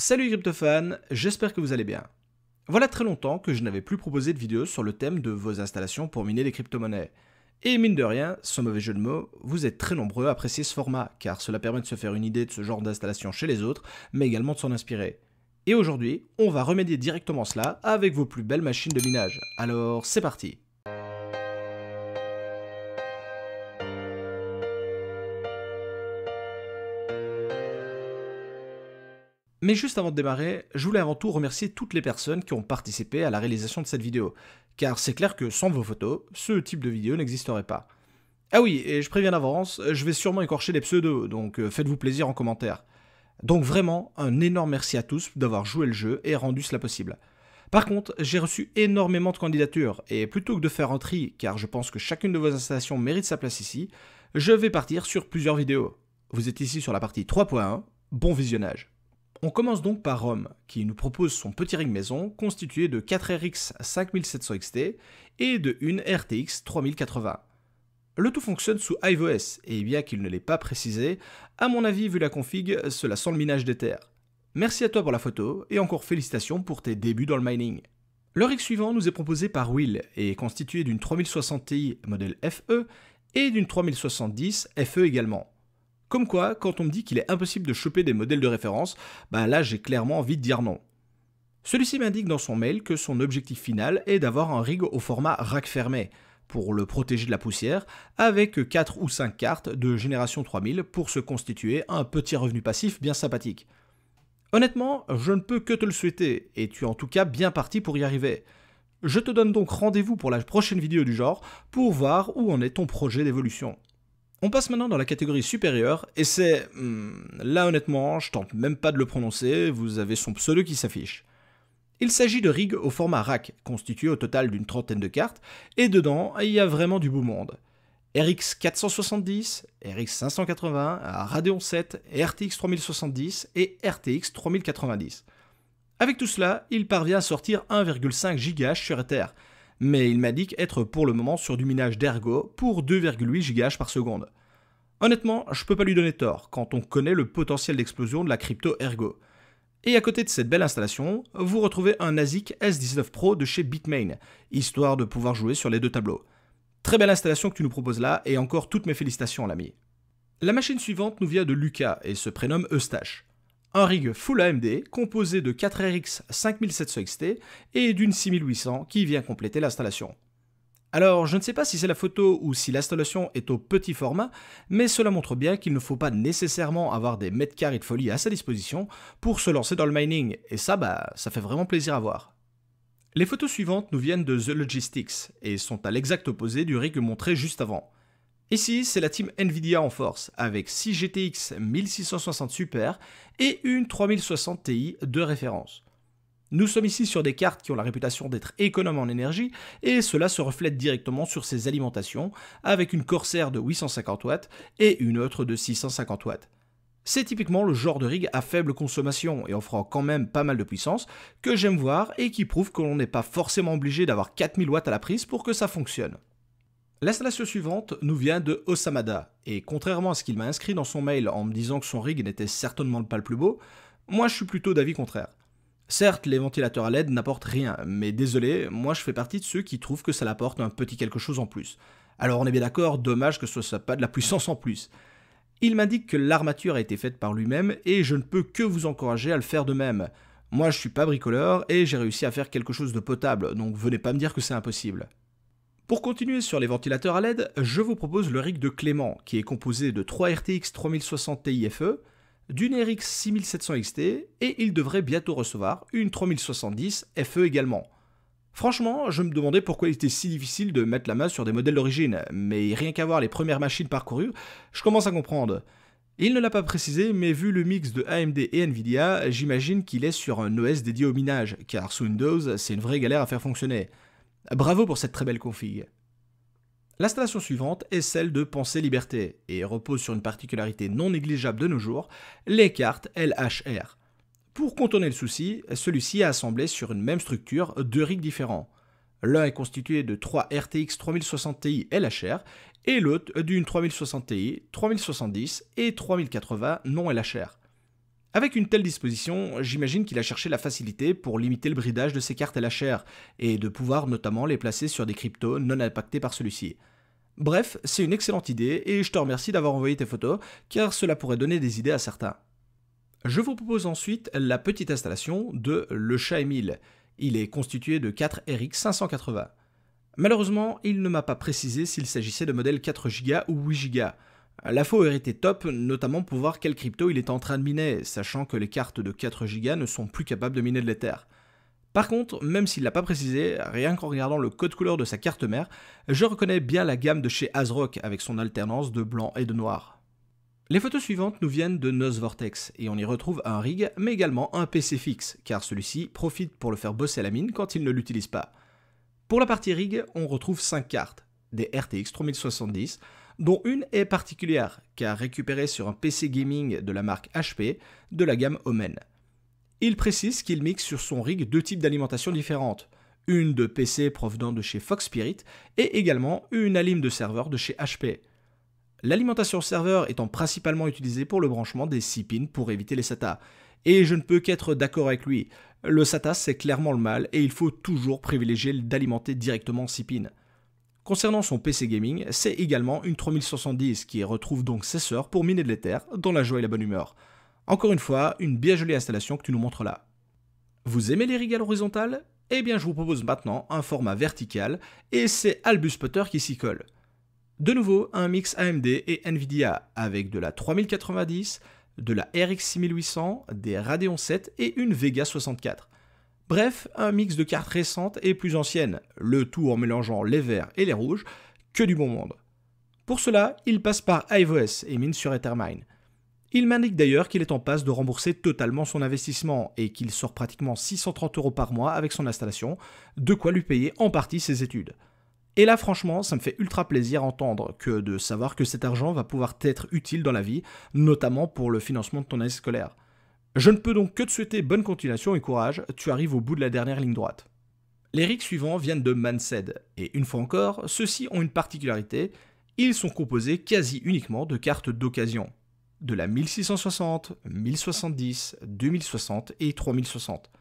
Salut CryptoFan, j'espère que vous allez bien. Voilà très longtemps que je n'avais plus proposé de vidéo sur le thème de vos installations pour miner les crypto-monnaies. Et mine de rien, sans mauvais jeu de mots, vous êtes très nombreux à apprécier ce format, car cela permet de se faire une idée de ce genre d'installation chez les autres, mais également de s'en inspirer. Et aujourd'hui, on va remédier directement cela avec vos plus belles machines de minage. Alors c'est parti Mais juste avant de démarrer, je voulais avant tout remercier toutes les personnes qui ont participé à la réalisation de cette vidéo, car c'est clair que sans vos photos, ce type de vidéo n'existerait pas. Ah oui, et je préviens d'avance, je vais sûrement écorcher les pseudos, donc euh, faites-vous plaisir en commentaire. Donc vraiment, un énorme merci à tous d'avoir joué le jeu et rendu cela possible. Par contre, j'ai reçu énormément de candidatures, et plutôt que de faire un tri, car je pense que chacune de vos installations mérite sa place ici, je vais partir sur plusieurs vidéos. Vous êtes ici sur la partie 3.1, bon visionnage. On commence donc par Rome, qui nous propose son petit rig maison constitué de 4 RX 5700 XT et de une RTX 3080. Le tout fonctionne sous iOS, et bien qu'il ne l'ait pas précisé, à mon avis, vu la config, cela sent le minage des terres. Merci à toi pour la photo, et encore félicitations pour tes débuts dans le mining. Le rig suivant nous est proposé par Will, et est constitué d'une 3060 Ti modèle FE, et d'une 3070 FE également. Comme quoi, quand on me dit qu'il est impossible de choper des modèles de référence, bah là j'ai clairement envie de dire non. Celui-ci m'indique dans son mail que son objectif final est d'avoir un rig au format rack fermé, pour le protéger de la poussière, avec 4 ou 5 cartes de génération 3000 pour se constituer un petit revenu passif bien sympathique. Honnêtement, je ne peux que te le souhaiter, et tu es en tout cas bien parti pour y arriver. Je te donne donc rendez-vous pour la prochaine vidéo du genre, pour voir où en est ton projet d'évolution. On passe maintenant dans la catégorie supérieure, et c'est... Hmm, là honnêtement, je tente même pas de le prononcer, vous avez son pseudo qui s'affiche. Il s'agit de rigs au format rack, constitué au total d'une trentaine de cartes, et dedans, il y a vraiment du beau monde. RX 470, RX 580, Radeon 7, RTX 3070 et RTX 3090. Avec tout cela, il parvient à sortir 1,5 GHz sur Ether, mais il m'indique être pour le moment sur du minage d'ergo pour 2,8 GHz par seconde. Honnêtement, je peux pas lui donner tort quand on connaît le potentiel d'explosion de la crypto Ergo. Et à côté de cette belle installation, vous retrouvez un ASIC S19 Pro de chez Bitmain, histoire de pouvoir jouer sur les deux tableaux. Très belle installation que tu nous proposes là, et encore toutes mes félicitations l'ami. La machine suivante nous vient de Lucas et se prénomme Eustache un rig Full AMD composé de 4 RX 5700 XT et d'une 6800 qui vient compléter l'installation. Alors, je ne sais pas si c'est la photo ou si l'installation est au petit format, mais cela montre bien qu'il ne faut pas nécessairement avoir des mètres carrés de folie à sa disposition pour se lancer dans le mining, et ça, bah, ça fait vraiment plaisir à voir. Les photos suivantes nous viennent de The Logistics et sont à l'exact opposé du rig montré juste avant. Ici, c'est la team Nvidia en force, avec 6 GTX 1660 Super et une 3060 Ti de référence. Nous sommes ici sur des cartes qui ont la réputation d'être économes en énergie, et cela se reflète directement sur ces alimentations, avec une Corsair de 850 watts et une autre de 650 watts. C'est typiquement le genre de rig à faible consommation et offrant quand même pas mal de puissance que j'aime voir et qui prouve que l'on n'est pas forcément obligé d'avoir 4000 watts à la prise pour que ça fonctionne. L'installation suivante nous vient de Osamada, et contrairement à ce qu'il m'a inscrit dans son mail en me disant que son rig n'était certainement pas le plus beau, moi je suis plutôt d'avis contraire. Certes, les ventilateurs à LED n'apportent rien, mais désolé, moi je fais partie de ceux qui trouvent que ça l'apporte un petit quelque chose en plus. Alors on est bien d'accord, dommage que ce soit pas de la puissance en plus. Il m'indique que l'armature a été faite par lui-même et je ne peux que vous encourager à le faire de même. Moi je suis pas bricoleur et j'ai réussi à faire quelque chose de potable, donc venez pas me dire que c'est impossible. Pour continuer sur les ventilateurs à LED, je vous propose le rig de Clément, qui est composé de 3 RTX 3060 FE, d'une RX 6700 XT, et il devrait bientôt recevoir une 3070 FE également. Franchement, je me demandais pourquoi il était si difficile de mettre la main sur des modèles d'origine, mais rien qu'à voir les premières machines parcourues, je commence à comprendre. Il ne l'a pas précisé, mais vu le mix de AMD et Nvidia, j'imagine qu'il est sur un OS dédié au minage, car sous Windows, c'est une vraie galère à faire fonctionner. Bravo pour cette très belle config. L'installation suivante est celle de Pensée Liberté et repose sur une particularité non négligeable de nos jours, les cartes LHR. Pour contourner le souci, celui-ci est assemblé sur une même structure deux rigs différents. L'un est constitué de 3 RTX 3060 Ti LHR et l'autre d'une 3060 Ti, 3070 et 3080 non LHR. Avec une telle disposition, j'imagine qu'il a cherché la facilité pour limiter le bridage de ses cartes à la chair, et de pouvoir notamment les placer sur des cryptos non impactés par celui-ci. Bref, c'est une excellente idée, et je te remercie d'avoir envoyé tes photos, car cela pourrait donner des idées à certains. Je vous propose ensuite la petite installation de le chat Emile. Il est constitué de 4 RX 580. Malheureusement, il ne m'a pas précisé s'il s'agissait de modèles 4 Go ou 8 Go. La aurait été top, notamment pour voir quelle crypto il est en train de miner, sachant que les cartes de 4 Go ne sont plus capables de miner de l'Ether. Par contre, même s'il l'a pas précisé, rien qu'en regardant le code couleur de sa carte mère, je reconnais bien la gamme de chez ASRock avec son alternance de blanc et de noir. Les photos suivantes nous viennent de Nos Vortex et on y retrouve un rig mais également un PC fixe car celui-ci profite pour le faire bosser à la mine quand il ne l'utilise pas. Pour la partie rig, on retrouve 5 cartes, des RTX 3070, dont une est particulière, car récupérée sur un PC gaming de la marque HP de la gamme Omen. Il précise qu'il mixe sur son rig deux types d'alimentation différentes, une de PC provenant de chez Fox Spirit et également une alim de serveur de chez HP. L'alimentation serveur étant principalement utilisée pour le branchement des 6 pins pour éviter les SATA. Et je ne peux qu'être d'accord avec lui. Le SATA c'est clairement le mal et il faut toujours privilégier d'alimenter directement 6 pins. Concernant son PC gaming, c'est également une 3070 qui retrouve donc ses sœurs pour miner de l'éther dans la joie et la bonne humeur. Encore une fois, une bien jolie installation que tu nous montres là. Vous aimez les rigales horizontales Eh bien je vous propose maintenant un format vertical et c'est Albus Potter qui s'y colle. De nouveau, un mix AMD et Nvidia avec de la 3090, de la RX 6800, des Radeon 7 et une Vega 64. Bref, un mix de cartes récentes et plus anciennes, le tout en mélangeant les verts et les rouges, que du bon monde. Pour cela, il passe par iOS et mine sur Ethermine. Il m'indique d'ailleurs qu'il est en passe de rembourser totalement son investissement et qu'il sort pratiquement 630 euros par mois avec son installation, de quoi lui payer en partie ses études. Et là, franchement, ça me fait ultra plaisir à entendre que de savoir que cet argent va pouvoir t'être utile dans la vie, notamment pour le financement de ton année scolaire. Je ne peux donc que te souhaiter bonne continuation et courage, tu arrives au bout de la dernière ligne droite. Les rigs suivants viennent de Mansed, et une fois encore, ceux-ci ont une particularité, ils sont composés quasi uniquement de cartes d'occasion, de la 1660, 1070, 2060 et 3060.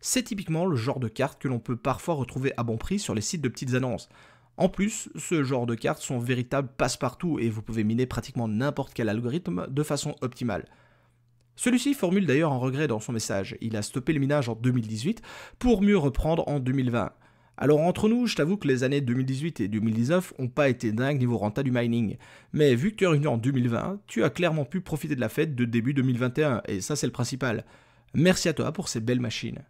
C'est typiquement le genre de cartes que l'on peut parfois retrouver à bon prix sur les sites de petites annonces. En plus, ce genre de cartes sont véritables passe-partout et vous pouvez miner pratiquement n'importe quel algorithme de façon optimale. Celui-ci formule d'ailleurs un regret dans son message. Il a stoppé le minage en 2018 pour mieux reprendre en 2020. Alors entre nous, je t'avoue que les années 2018 et 2019 n'ont pas été dingues niveau renta du mining. Mais vu que tu es revenu en 2020, tu as clairement pu profiter de la fête de début 2021, et ça c'est le principal. Merci à toi pour ces belles machines.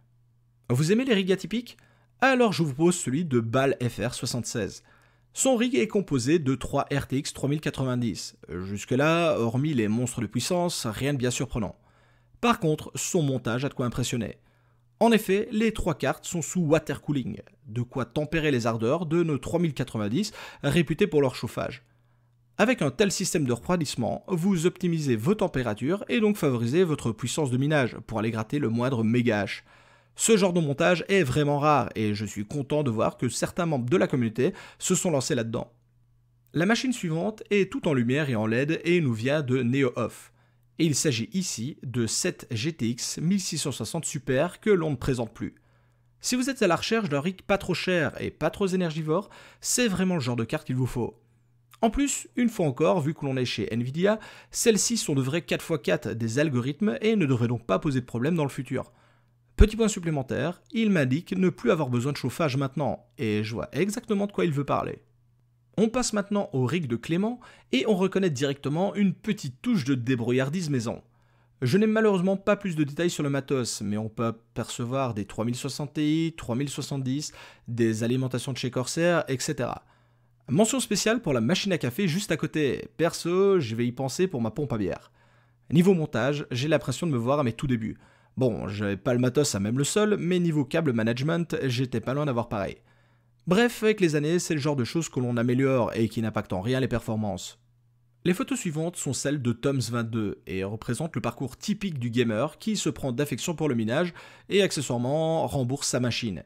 Vous aimez les rigs atypiques Alors je vous pose celui de BAL FR76. Son rig est composé de 3 RTX 3090. Jusque-là, hormis les monstres de puissance, rien de bien surprenant. Par contre, son montage a de quoi impressionner. En effet, les trois cartes sont sous water cooling, de quoi tempérer les ardeurs de nos 3090 réputés pour leur chauffage. Avec un tel système de refroidissement, vous optimisez vos températures et donc favorisez votre puissance de minage pour aller gratter le moindre méga -h. Ce genre de montage est vraiment rare et je suis content de voir que certains membres de la communauté se sont lancés là-dedans. La machine suivante est tout en lumière et en LED et nous vient de NeoOff. Et il s'agit ici de cette GTX 1660 Super que l'on ne présente plus. Si vous êtes à la recherche d'un rig pas trop cher et pas trop énergivore, c'est vraiment le genre de carte qu'il vous faut. En plus, une fois encore, vu que l'on est chez Nvidia, celles-ci sont de vrais 4x4 des algorithmes et ne devraient donc pas poser de problème dans le futur. Petit point supplémentaire, il m'indique ne plus avoir besoin de chauffage maintenant, et je vois exactement de quoi il veut parler. On passe maintenant au rig de Clément, et on reconnaît directement une petite touche de débrouillardise maison. Je n'ai malheureusement pas plus de détails sur le matos, mais on peut percevoir des 3060 Ti, 3070, des alimentations de chez Corsair, etc. Mention spéciale pour la machine à café juste à côté. Perso, je vais y penser pour ma pompe à bière. Niveau montage, j'ai l'impression de me voir à mes tout débuts. Bon, j'avais pas le matos à même le sol, mais niveau câble management, j'étais pas loin d'avoir pareil. Bref, avec les années, c'est le genre de choses que l'on améliore et qui n'impactent en rien les performances. Les photos suivantes sont celles de Toms22 et représentent le parcours typique du gamer qui se prend d'affection pour le minage et accessoirement rembourse sa machine.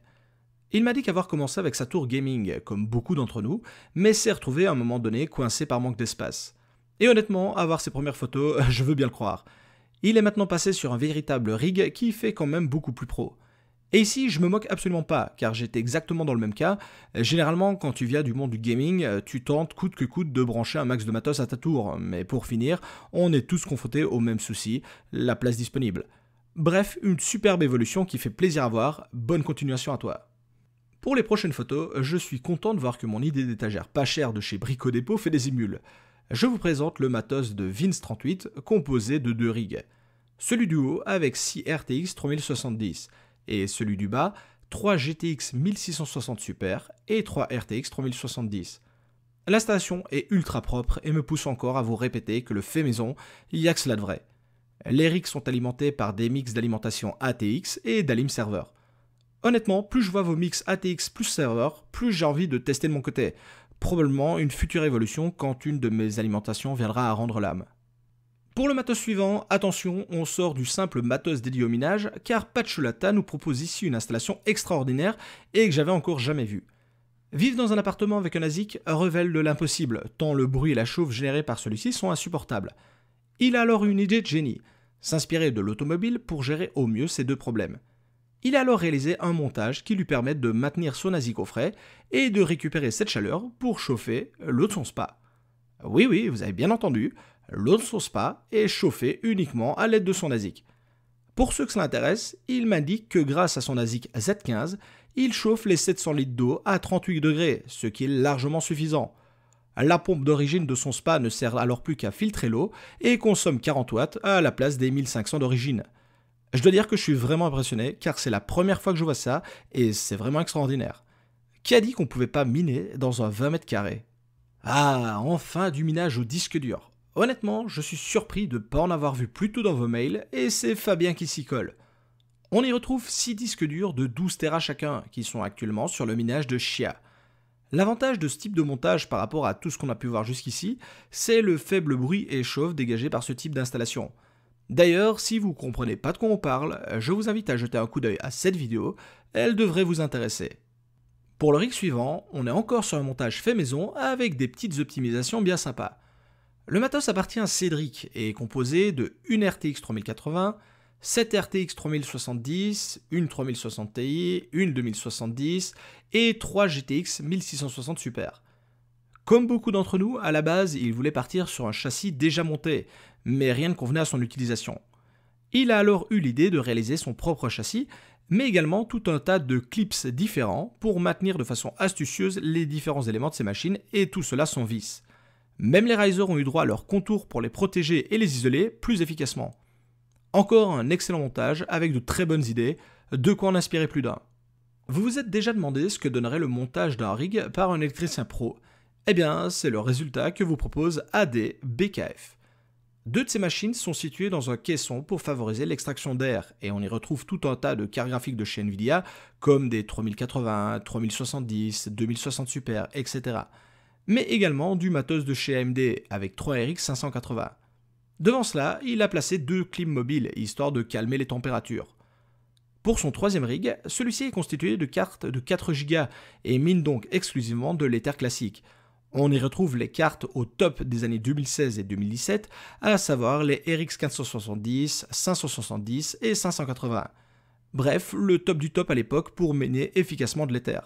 Il m'a dit qu'avoir commencé avec sa tour gaming, comme beaucoup d'entre nous, mais s'est retrouvé à un moment donné coincé par manque d'espace. Et honnêtement, avoir ses premières photos, je veux bien le croire. Il est maintenant passé sur un véritable rig qui fait quand même beaucoup plus pro. Et ici, je me moque absolument pas, car j'étais exactement dans le même cas. Généralement, quand tu viens du monde du gaming, tu tentes coûte que coûte de brancher un max de matos à ta tour, mais pour finir, on est tous confrontés au même souci, la place disponible. Bref, une superbe évolution qui fait plaisir à voir, bonne continuation à toi. Pour les prochaines photos, je suis content de voir que mon idée d'étagère pas chère de chez Brico Dépôt fait des émules je vous présente le matos de Vince38 composé de deux rigs. Celui du haut avec 6 RTX 3070 et celui du bas 3 GTX 1660 Super et 3 RTX 3070. L'installation est ultra propre et me pousse encore à vous répéter que le fait maison, il y a que cela de vrai. Les rigs sont alimentés par des mix d'alimentation ATX et d'Alim serveur. Honnêtement, plus je vois vos mix ATX plus serveur, plus j'ai envie de tester de mon côté probablement une future évolution quand une de mes alimentations viendra à rendre l'âme. Pour le matos suivant, attention, on sort du simple matos dédié au minage, car Patchulata nous propose ici une installation extraordinaire et que j'avais encore jamais vue. Vivre dans un appartement avec un ASIC révèle de l'impossible, tant le bruit et la chauve générés par celui-ci sont insupportables. Il a alors une idée de génie, s'inspirer de l'automobile pour gérer au mieux ces deux problèmes. Il a alors réalisé un montage qui lui permet de maintenir son asic au frais et de récupérer cette chaleur pour chauffer l'eau de son spa. Oui oui, vous avez bien entendu, l'eau de son spa est chauffée uniquement à l'aide de son ASIC. Pour ceux que ça intéresse, il m'indique que grâce à son ASIC Z15, il chauffe les 700 litres d'eau à 38 degrés, ce qui est largement suffisant. La pompe d'origine de son spa ne sert alors plus qu'à filtrer l'eau et consomme 40 watts à la place des 1500 d'origine. Je dois dire que je suis vraiment impressionné car c'est la première fois que je vois ça et c'est vraiment extraordinaire. Qui a dit qu'on pouvait pas miner dans un 20 mètres carrés Ah, enfin du minage au disque dur. Honnêtement, je suis surpris de ne pas en avoir vu plus tôt dans vos mails et c'est Fabien qui s'y colle. On y retrouve 6 disques durs de 12 Tera chacun qui sont actuellement sur le minage de Chia. L'avantage de ce type de montage par rapport à tout ce qu'on a pu voir jusqu'ici, c'est le faible bruit et chauffe dégagé par ce type d'installation. D'ailleurs, si vous ne comprenez pas de quoi on parle, euh, je vous invite à jeter un coup d'œil à cette vidéo, elle devrait vous intéresser. Pour le rig suivant, on est encore sur un montage fait maison avec des petites optimisations bien sympas. Le matos appartient à Cédric et est composé de 1 RTX 3080, 7 RTX 3070, une 3060 Ti, une 2070 et 3 GTX 1660 Super. Comme beaucoup d'entre nous, à la base, il voulait partir sur un châssis déjà monté, mais rien ne convenait à son utilisation. Il a alors eu l'idée de réaliser son propre châssis, mais également tout un tas de clips différents pour maintenir de façon astucieuse les différents éléments de ses machines et tout cela sans vis. Même les risers ont eu droit à leurs contours pour les protéger et les isoler plus efficacement. Encore un excellent montage avec de très bonnes idées, de quoi en inspirer plus d'un. Vous vous êtes déjà demandé ce que donnerait le montage d'un rig par un électricien pro Eh bien, c'est le résultat que vous propose AD BKF. Deux de ces machines sont situées dans un caisson pour favoriser l'extraction d'air, et on y retrouve tout un tas de cartes graphiques de chez Nvidia, comme des 3080, 3070, 2060 Super, etc. Mais également du matos de chez AMD avec 3RX 580. Devant cela, il a placé deux clims mobiles, histoire de calmer les températures. Pour son troisième rig, celui-ci est constitué de cartes de 4 Go et mine donc exclusivement de l'Ether classique. On y retrouve les cartes au top des années 2016 et 2017, à savoir les RX 570, 570 et 580, Bref, le top du top à l'époque pour mener efficacement de l'Ether.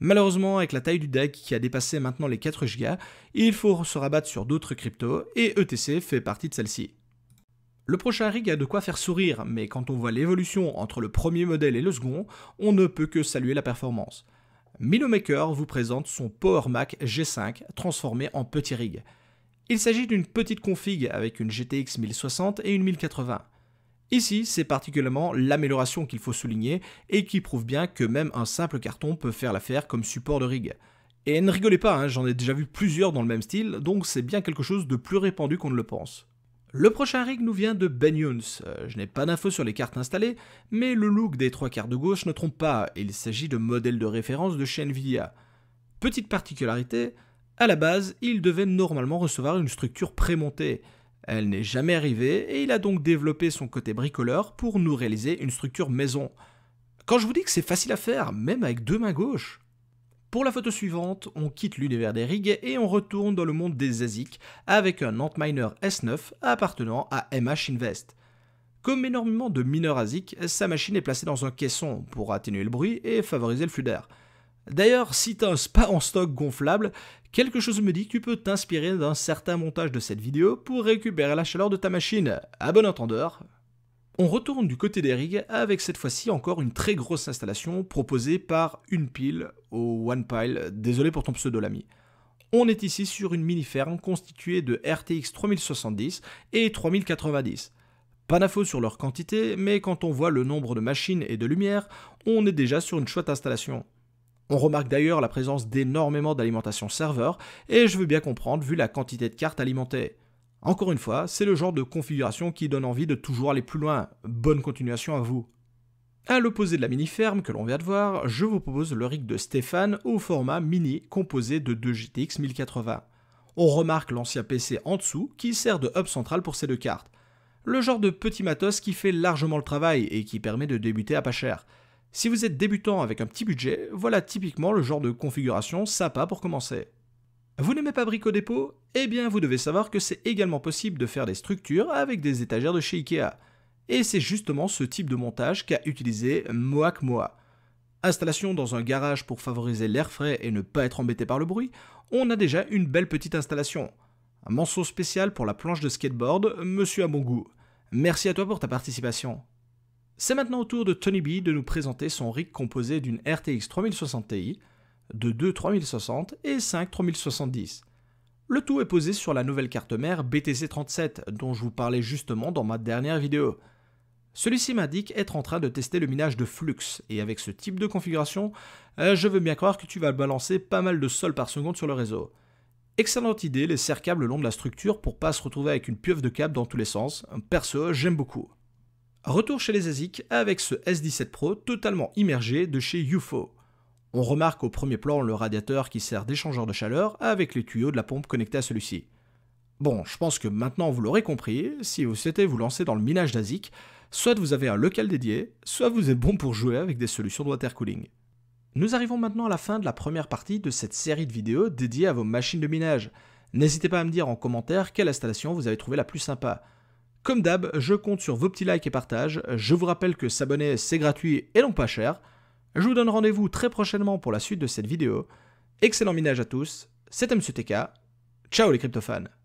Malheureusement, avec la taille du deck qui a dépassé maintenant les 4 Go, il faut se rabattre sur d'autres cryptos et ETC fait partie de celle-ci. Le prochain rig a de quoi faire sourire, mais quand on voit l'évolution entre le premier modèle et le second, on ne peut que saluer la performance. Milomaker vous présente son Power Mac G5 transformé en petit rig. Il s'agit d'une petite config avec une GTX 1060 et une 1080. Ici, c'est particulièrement l'amélioration qu'il faut souligner et qui prouve bien que même un simple carton peut faire l'affaire comme support de rig. Et ne rigolez pas, hein, j'en ai déjà vu plusieurs dans le même style, donc c'est bien quelque chose de plus répandu qu'on ne le pense. Le prochain rig nous vient de Ben euh, je n'ai pas d'infos sur les cartes installées, mais le look des trois quarts de gauche ne trompe pas, il s'agit de modèles de référence de chez Nvidia. Petite particularité, à la base, il devait normalement recevoir une structure prémontée. Elle n'est jamais arrivée et il a donc développé son côté bricoleur pour nous réaliser une structure maison. Quand je vous dis que c'est facile à faire, même avec deux mains gauches, pour la photo suivante, on quitte l'univers des rigs et on retourne dans le monde des ASIC avec un Antminer S9 appartenant à MH Invest. Comme énormément de mineurs ASIC, sa machine est placée dans un caisson pour atténuer le bruit et favoriser le flux d'air. D'ailleurs, si t'as un spa en stock gonflable, quelque chose me dit que tu peux t'inspirer d'un certain montage de cette vidéo pour récupérer la chaleur de ta machine. À bon entendeur, on retourne du côté des rigs avec cette fois-ci encore une très grosse installation proposée par une pile au One Pile, désolé pour ton pseudo l'ami. On est ici sur une mini-ferme constituée de RTX 3070 et 3090. Pas d'infos sur leur quantité, mais quand on voit le nombre de machines et de lumières, on est déjà sur une chouette installation. On remarque d'ailleurs la présence d'énormément d'alimentation serveur, et je veux bien comprendre vu la quantité de cartes alimentées. Encore une fois, c'est le genre de configuration qui donne envie de toujours aller plus loin. Bonne continuation à vous. À l'opposé de la mini-ferme que l'on vient de voir, je vous propose le rig de Stéphane au format mini composé de 2 GTX 1080. On remarque l'ancien PC en dessous qui sert de hub central pour ces deux cartes. Le genre de petit matos qui fait largement le travail et qui permet de débuter à pas cher. Si vous êtes débutant avec un petit budget, voilà typiquement le genre de configuration sympa pour commencer. Vous n'aimez pas Brico Dépôt Eh bien, vous devez savoir que c'est également possible de faire des structures avec des étagères de chez Ikea. Et c'est justement ce type de montage qu'a utilisé Moak Moa. Installation dans un garage pour favoriser l'air frais et ne pas être embêté par le bruit, on a déjà une belle petite installation. Un morceau spécial pour la planche de skateboard, monsieur à bon goût. Merci à toi pour ta participation. C'est maintenant au tour de Tony B de nous présenter son rig composé d'une RTX 3060 Ti, de 2 3060 et 5 3070. Le tout est posé sur la nouvelle carte mère BTC37 dont je vous parlais justement dans ma dernière vidéo. Celui-ci m'indique être en train de tester le minage de flux, et avec ce type de configuration, euh, je veux bien croire que tu vas balancer pas mal de sols par seconde sur le réseau. Excellente idée, les serres câbles le long de la structure pour pas se retrouver avec une pieuvre de câbles dans tous les sens, perso j'aime beaucoup. Retour chez les ASIC avec ce S17 Pro totalement immergé de chez UFO. On remarque au premier plan le radiateur qui sert d'échangeur de chaleur avec les tuyaux de la pompe connectés à celui-ci. Bon, je pense que maintenant vous l'aurez compris, si vous souhaitez vous lancer dans le minage d'ASIC, soit vous avez un local dédié, soit vous êtes bon pour jouer avec des solutions de water cooling. Nous arrivons maintenant à la fin de la première partie de cette série de vidéos dédiées à vos machines de minage. N'hésitez pas à me dire en commentaire quelle installation vous avez trouvé la plus sympa. Comme d'hab, je compte sur vos petits likes et partages, je vous rappelle que s'abonner c'est gratuit et non pas cher, je vous donne rendez-vous très prochainement pour la suite de cette vidéo. Excellent minage à tous, c'était Teka. ciao les cryptofans